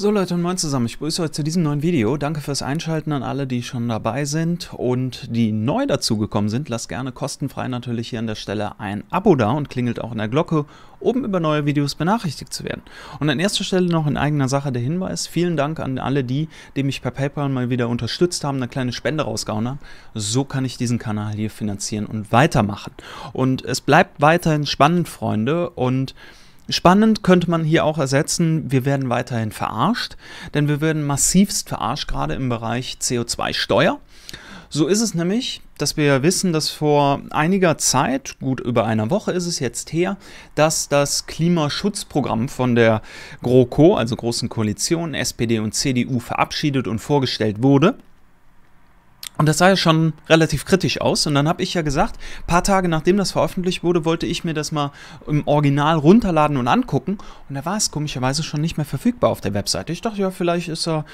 So Leute und moin zusammen, ich begrüße euch zu diesem neuen Video. Danke fürs Einschalten an alle, die schon dabei sind und die neu dazugekommen sind. Lasst gerne kostenfrei natürlich hier an der Stelle ein Abo da und klingelt auch in der Glocke, um über neue Videos benachrichtigt zu werden. Und an erster Stelle noch in eigener Sache der Hinweis, vielen Dank an alle die, die mich per Paypal mal wieder unterstützt haben, eine kleine Spende rausgehauen haben. So kann ich diesen Kanal hier finanzieren und weitermachen. Und es bleibt weiterhin spannend, Freunde, und... Spannend könnte man hier auch ersetzen, wir werden weiterhin verarscht, denn wir werden massivst verarscht, gerade im Bereich CO2-Steuer. So ist es nämlich, dass wir wissen, dass vor einiger Zeit, gut über einer Woche ist es jetzt her, dass das Klimaschutzprogramm von der GroKo, also Großen Koalition, SPD und CDU, verabschiedet und vorgestellt wurde. Und das sah ja schon relativ kritisch aus. Und dann habe ich ja gesagt, ein paar Tage nachdem das veröffentlicht wurde, wollte ich mir das mal im Original runterladen und angucken. Und da war es komischerweise schon nicht mehr verfügbar auf der Webseite. Ich dachte, ja, vielleicht ist er,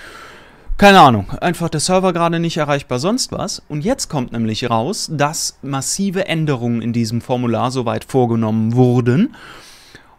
keine Ahnung, einfach der Server gerade nicht erreichbar, sonst was. Und jetzt kommt nämlich raus, dass massive Änderungen in diesem Formular soweit vorgenommen wurden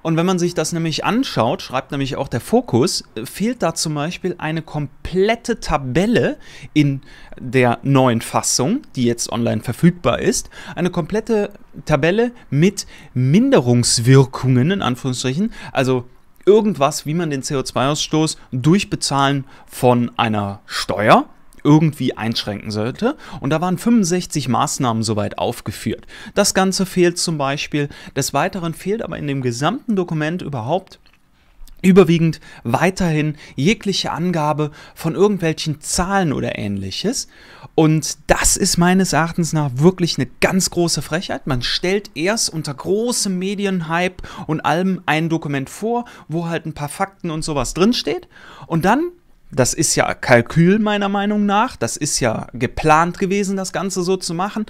und wenn man sich das nämlich anschaut, schreibt nämlich auch der Fokus, äh, fehlt da zum Beispiel eine komplette Tabelle in der neuen Fassung, die jetzt online verfügbar ist, eine komplette Tabelle mit Minderungswirkungen in Anführungsstrichen, also irgendwas, wie man den CO2-Ausstoß durch Bezahlen von einer Steuer irgendwie einschränken sollte. Und da waren 65 Maßnahmen soweit aufgeführt. Das Ganze fehlt zum Beispiel. Des Weiteren fehlt aber in dem gesamten Dokument überhaupt überwiegend weiterhin jegliche Angabe von irgendwelchen Zahlen oder ähnliches. Und das ist meines Erachtens nach wirklich eine ganz große Frechheit. Man stellt erst unter großem Medienhype und allem ein Dokument vor, wo halt ein paar Fakten und sowas drinsteht. Und dann das ist ja Kalkül meiner Meinung nach. Das ist ja geplant gewesen, das Ganze so zu machen.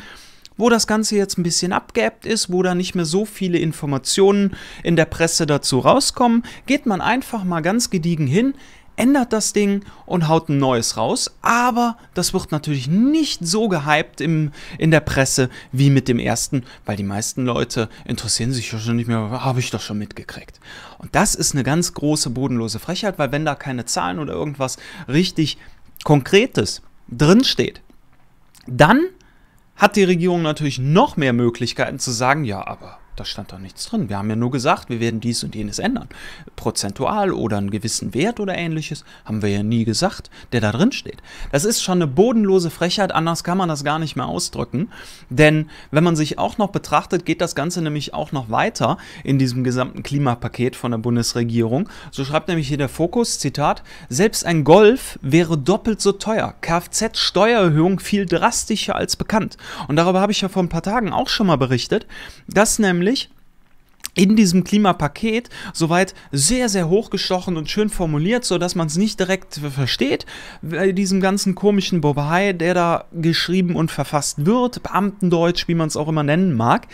Wo das Ganze jetzt ein bisschen abgeebbt ist, wo da nicht mehr so viele Informationen in der Presse dazu rauskommen, geht man einfach mal ganz gediegen hin, ändert das Ding und haut ein neues raus. Aber das wird natürlich nicht so gehypt im, in der Presse wie mit dem ersten, weil die meisten Leute interessieren sich ja schon nicht mehr, habe ich doch schon mitgekriegt. Und das ist eine ganz große bodenlose Frechheit, weil wenn da keine Zahlen oder irgendwas richtig Konkretes drinsteht, dann hat die Regierung natürlich noch mehr Möglichkeiten zu sagen, ja, aber da stand doch nichts drin. Wir haben ja nur gesagt, wir werden dies und jenes ändern. Prozentual oder einen gewissen Wert oder ähnliches haben wir ja nie gesagt, der da drin steht. Das ist schon eine bodenlose Frechheit, anders kann man das gar nicht mehr ausdrücken. Denn wenn man sich auch noch betrachtet, geht das Ganze nämlich auch noch weiter in diesem gesamten Klimapaket von der Bundesregierung. So schreibt nämlich hier der Fokus, Zitat, selbst ein Golf wäre doppelt so teuer. Kfz-Steuererhöhung viel drastischer als bekannt. Und darüber habe ich ja vor ein paar Tagen auch schon mal berichtet, dass nämlich nämlich in diesem Klimapaket soweit sehr, sehr hochgestochen und schön formuliert, sodass man es nicht direkt versteht, bei äh, diesem ganzen komischen Bobahai, der da geschrieben und verfasst wird, Beamtendeutsch, wie man es auch immer nennen mag.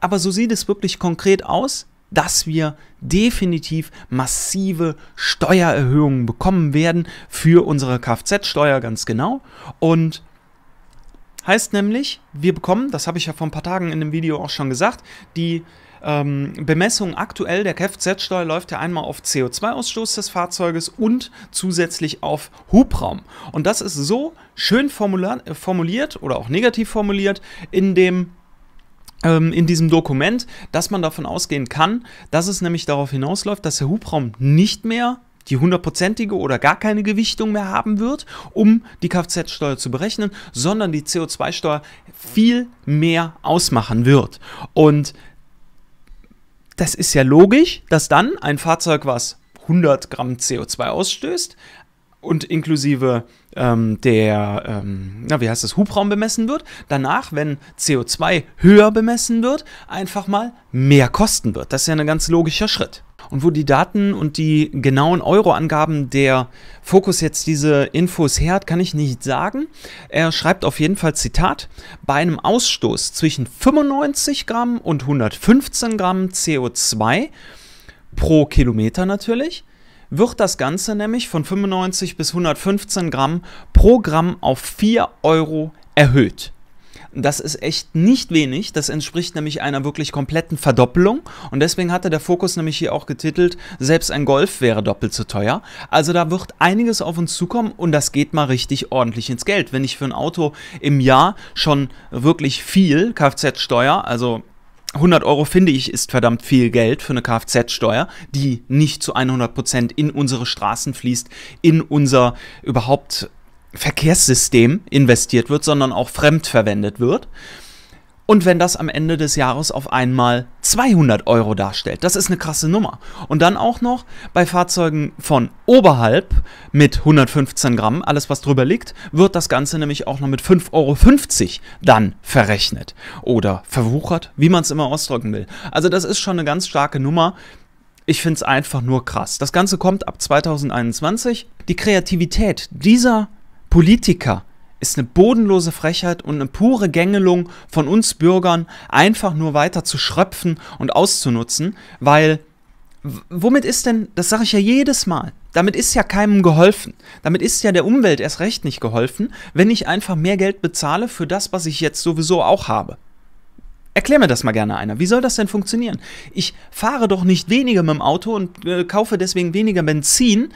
Aber so sieht es wirklich konkret aus, dass wir definitiv massive Steuererhöhungen bekommen werden für unsere Kfz-Steuer ganz genau und Heißt nämlich, wir bekommen, das habe ich ja vor ein paar Tagen in dem Video auch schon gesagt, die ähm, Bemessung aktuell der Kfz-Steuer läuft ja einmal auf CO2-Ausstoß des Fahrzeuges und zusätzlich auf Hubraum. Und das ist so schön formuliert oder auch negativ formuliert in dem ähm, in diesem Dokument, dass man davon ausgehen kann, dass es nämlich darauf hinausläuft, dass der Hubraum nicht mehr die hundertprozentige oder gar keine Gewichtung mehr haben wird, um die Kfz-Steuer zu berechnen, sondern die CO2-Steuer viel mehr ausmachen wird. Und das ist ja logisch, dass dann ein Fahrzeug, was 100 Gramm CO2 ausstößt und inklusive ähm, der, ähm, na, wie heißt das, Hubraum bemessen wird, danach, wenn CO2 höher bemessen wird, einfach mal mehr kosten wird. Das ist ja ein ganz logischer Schritt und wo die Daten und die genauen Euroangaben der Fokus jetzt diese Infos her hat, kann ich nicht sagen. Er schreibt auf jeden Fall Zitat, bei einem Ausstoß zwischen 95 Gramm und 115 Gramm CO2 pro Kilometer natürlich, wird das Ganze nämlich von 95 bis 115 Gramm pro Gramm auf 4 Euro erhöht. Das ist echt nicht wenig. Das entspricht nämlich einer wirklich kompletten Verdoppelung. Und deswegen hatte der Fokus nämlich hier auch getitelt, selbst ein Golf wäre doppelt so teuer. Also da wird einiges auf uns zukommen und das geht mal richtig ordentlich ins Geld. Wenn ich für ein Auto im Jahr schon wirklich viel Kfz-Steuer, also 100 Euro finde ich ist verdammt viel Geld für eine Kfz-Steuer, die nicht zu 100% Prozent in unsere Straßen fließt, in unser überhaupt Verkehrssystem investiert wird, sondern auch fremd verwendet wird. Und wenn das am Ende des Jahres auf einmal 200 Euro darstellt, das ist eine krasse Nummer. Und dann auch noch bei Fahrzeugen von oberhalb mit 115 Gramm, alles was drüber liegt, wird das Ganze nämlich auch noch mit 5,50 Euro dann verrechnet oder verwuchert, wie man es immer ausdrücken will. Also das ist schon eine ganz starke Nummer. Ich finde es einfach nur krass. Das Ganze kommt ab 2021. Die Kreativität dieser Politiker ist eine bodenlose Frechheit und eine pure Gängelung von uns Bürgern, einfach nur weiter zu schröpfen und auszunutzen, weil womit ist denn, das sage ich ja jedes Mal, damit ist ja keinem geholfen. Damit ist ja der Umwelt erst recht nicht geholfen, wenn ich einfach mehr Geld bezahle für das, was ich jetzt sowieso auch habe. Erklär mir das mal gerne einer. Wie soll das denn funktionieren? Ich fahre doch nicht weniger mit dem Auto und äh, kaufe deswegen weniger Benzin,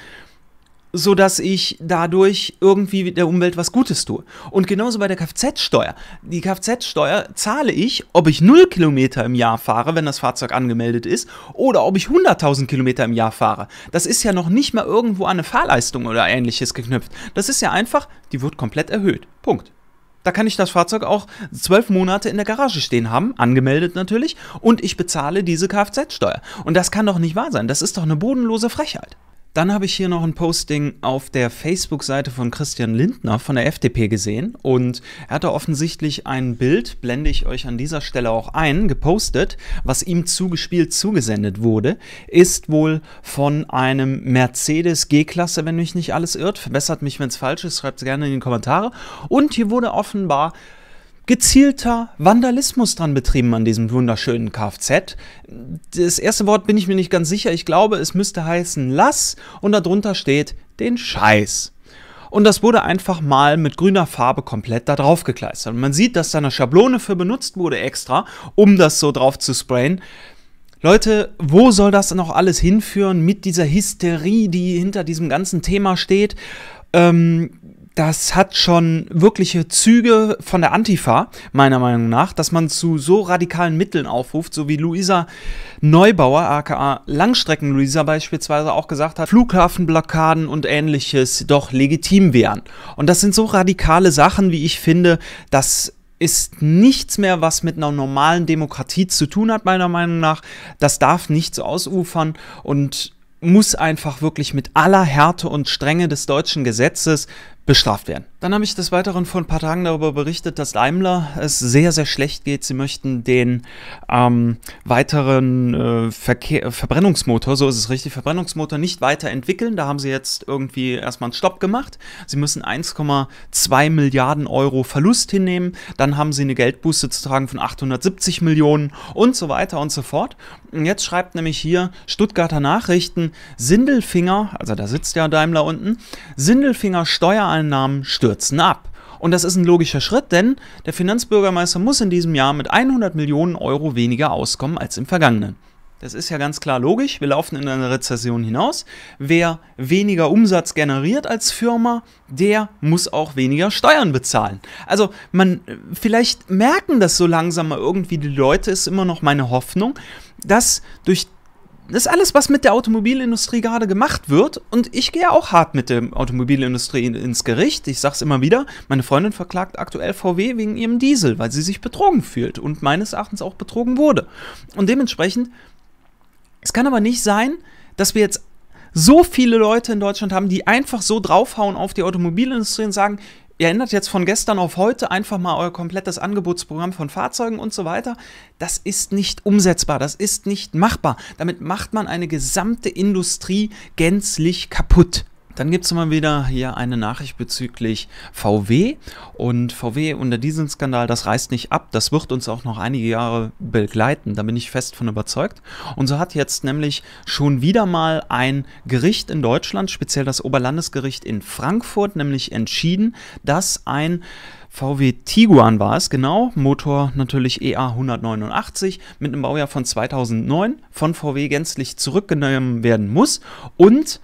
so dass ich dadurch irgendwie der Umwelt was Gutes tue. Und genauso bei der Kfz-Steuer. Die Kfz-Steuer zahle ich, ob ich 0 Kilometer im Jahr fahre, wenn das Fahrzeug angemeldet ist, oder ob ich 100.000 Kilometer im Jahr fahre. Das ist ja noch nicht mal irgendwo an eine Fahrleistung oder ähnliches geknüpft. Das ist ja einfach, die wird komplett erhöht. Punkt. Da kann ich das Fahrzeug auch zwölf Monate in der Garage stehen haben, angemeldet natürlich, und ich bezahle diese Kfz-Steuer. Und das kann doch nicht wahr sein. Das ist doch eine bodenlose Frechheit. Dann habe ich hier noch ein Posting auf der Facebook-Seite von Christian Lindner von der FDP gesehen und er hatte offensichtlich ein Bild, blende ich euch an dieser Stelle auch ein, gepostet, was ihm zugespielt zugesendet wurde, ist wohl von einem Mercedes G-Klasse, wenn mich nicht alles irrt. Verbessert mich, wenn es falsch ist, schreibt es gerne in die Kommentare. Und hier wurde offenbar gezielter Vandalismus dran betrieben an diesem wunderschönen Kfz. Das erste Wort bin ich mir nicht ganz sicher. Ich glaube, es müsste heißen Lass und darunter steht den Scheiß. Und das wurde einfach mal mit grüner Farbe komplett da drauf gekleistert. Und man sieht, dass da eine Schablone für benutzt wurde extra, um das so drauf zu sprayen. Leute, wo soll das noch alles hinführen mit dieser Hysterie, die hinter diesem ganzen Thema steht? Ähm, das hat schon wirkliche Züge von der Antifa, meiner Meinung nach, dass man zu so radikalen Mitteln aufruft, so wie Luisa Neubauer, aka Langstrecken-Luisa beispielsweise, auch gesagt hat, Flughafenblockaden und ähnliches doch legitim wären. Und das sind so radikale Sachen, wie ich finde, dass ist nichts mehr, was mit einer normalen Demokratie zu tun hat, meiner Meinung nach. Das darf nichts ausufern und muss einfach wirklich mit aller Härte und Strenge des deutschen Gesetzes bestraft werden. Dann habe ich des Weiteren vor ein paar Tagen darüber berichtet, dass Daimler es sehr, sehr schlecht geht. Sie möchten den ähm, weiteren äh, Verkehr, Verbrennungsmotor, so ist es richtig, Verbrennungsmotor nicht weiterentwickeln. Da haben sie jetzt irgendwie erstmal einen Stopp gemacht. Sie müssen 1,2 Milliarden Euro Verlust hinnehmen. Dann haben sie eine Geldbuße zu tragen von 870 Millionen und so weiter und so fort. Und jetzt schreibt nämlich hier Stuttgarter Nachrichten, Sindelfinger, also da sitzt ja Daimler unten, Sindelfinger Steuer Steuereinnahmen stürzen ab. Und das ist ein logischer Schritt, denn der Finanzbürgermeister muss in diesem Jahr mit 100 Millionen Euro weniger auskommen als im vergangenen. Das ist ja ganz klar logisch. Wir laufen in eine Rezession hinaus. Wer weniger Umsatz generiert als Firma, der muss auch weniger Steuern bezahlen. Also man, vielleicht merken das so langsam mal irgendwie die Leute, ist immer noch meine Hoffnung, dass durch ist alles, was mit der Automobilindustrie gerade gemacht wird. Und ich gehe auch hart mit der Automobilindustrie ins Gericht. Ich sage es immer wieder, meine Freundin verklagt aktuell VW wegen ihrem Diesel, weil sie sich betrogen fühlt und meines Erachtens auch betrogen wurde. Und dementsprechend, es kann aber nicht sein, dass wir jetzt so viele Leute in Deutschland haben, die einfach so draufhauen auf die Automobilindustrie und sagen, ihr ändert jetzt von gestern auf heute einfach mal euer komplettes Angebotsprogramm von Fahrzeugen und so weiter. Das ist nicht umsetzbar, das ist nicht machbar. Damit macht man eine gesamte Industrie gänzlich kaputt. Dann gibt es mal wieder hier eine Nachricht bezüglich VW und VW unter diesem Skandal, das reißt nicht ab, das wird uns auch noch einige Jahre begleiten, da bin ich fest von überzeugt. Und so hat jetzt nämlich schon wieder mal ein Gericht in Deutschland, speziell das Oberlandesgericht in Frankfurt, nämlich entschieden, dass ein VW Tiguan war es, genau. Motor natürlich EA 189 mit einem Baujahr von 2009 von VW gänzlich zurückgenommen werden muss und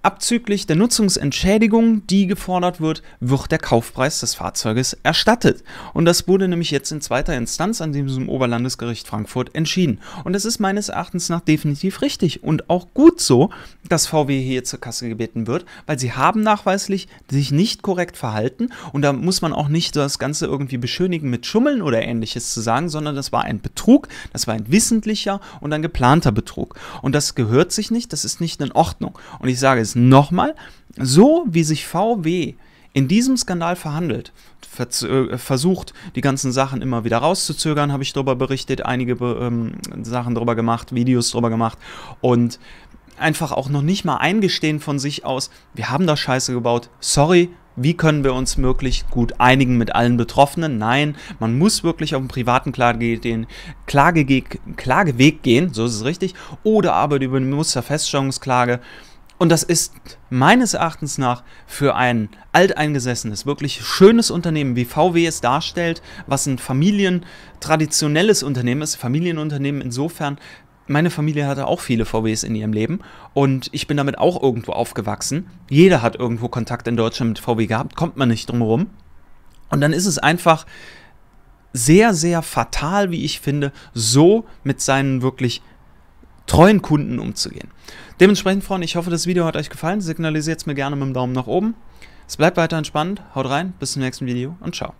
Abzüglich der Nutzungsentschädigung, die gefordert wird, wird der Kaufpreis des Fahrzeuges erstattet. Und das wurde nämlich jetzt in zweiter Instanz an diesem Oberlandesgericht Frankfurt entschieden. Und das ist meines Erachtens nach definitiv richtig und auch gut so, dass VW hier zur Kasse gebeten wird, weil sie haben nachweislich sich nicht korrekt verhalten. Und da muss man auch nicht das Ganze irgendwie beschönigen mit Schummeln oder ähnliches zu sagen, sondern das war ein Betrug, das war ein wissentlicher und ein geplanter Betrug. Und das gehört sich nicht, das ist nicht in Ordnung. Und ich sage, ist nochmal, so wie sich VW in diesem Skandal verhandelt, äh, versucht, die ganzen Sachen immer wieder rauszuzögern, habe ich darüber berichtet, einige ähm, Sachen darüber gemacht, Videos darüber gemacht und einfach auch noch nicht mal eingestehen von sich aus, wir haben da Scheiße gebaut, sorry, wie können wir uns möglichst gut einigen mit allen Betroffenen? Nein, man muss wirklich auf einen privaten Klage, den Klageweg, Klageweg gehen, so ist es richtig, oder aber über eine Musterfeststellungsklage. Und das ist meines Erachtens nach für ein alteingesessenes, wirklich schönes Unternehmen, wie VW es darstellt, was ein familientraditionelles Unternehmen ist. Familienunternehmen insofern, meine Familie hatte auch viele VWs in ihrem Leben und ich bin damit auch irgendwo aufgewachsen. Jeder hat irgendwo Kontakt in Deutschland mit VW gehabt, kommt man nicht drumherum. Und dann ist es einfach sehr, sehr fatal, wie ich finde, so mit seinen wirklich treuen Kunden umzugehen. Dementsprechend, Freunde, ich hoffe, das Video hat euch gefallen. Signalisiert es mir gerne mit dem Daumen nach oben. Es bleibt weiter entspannt. Haut rein, bis zum nächsten Video und ciao.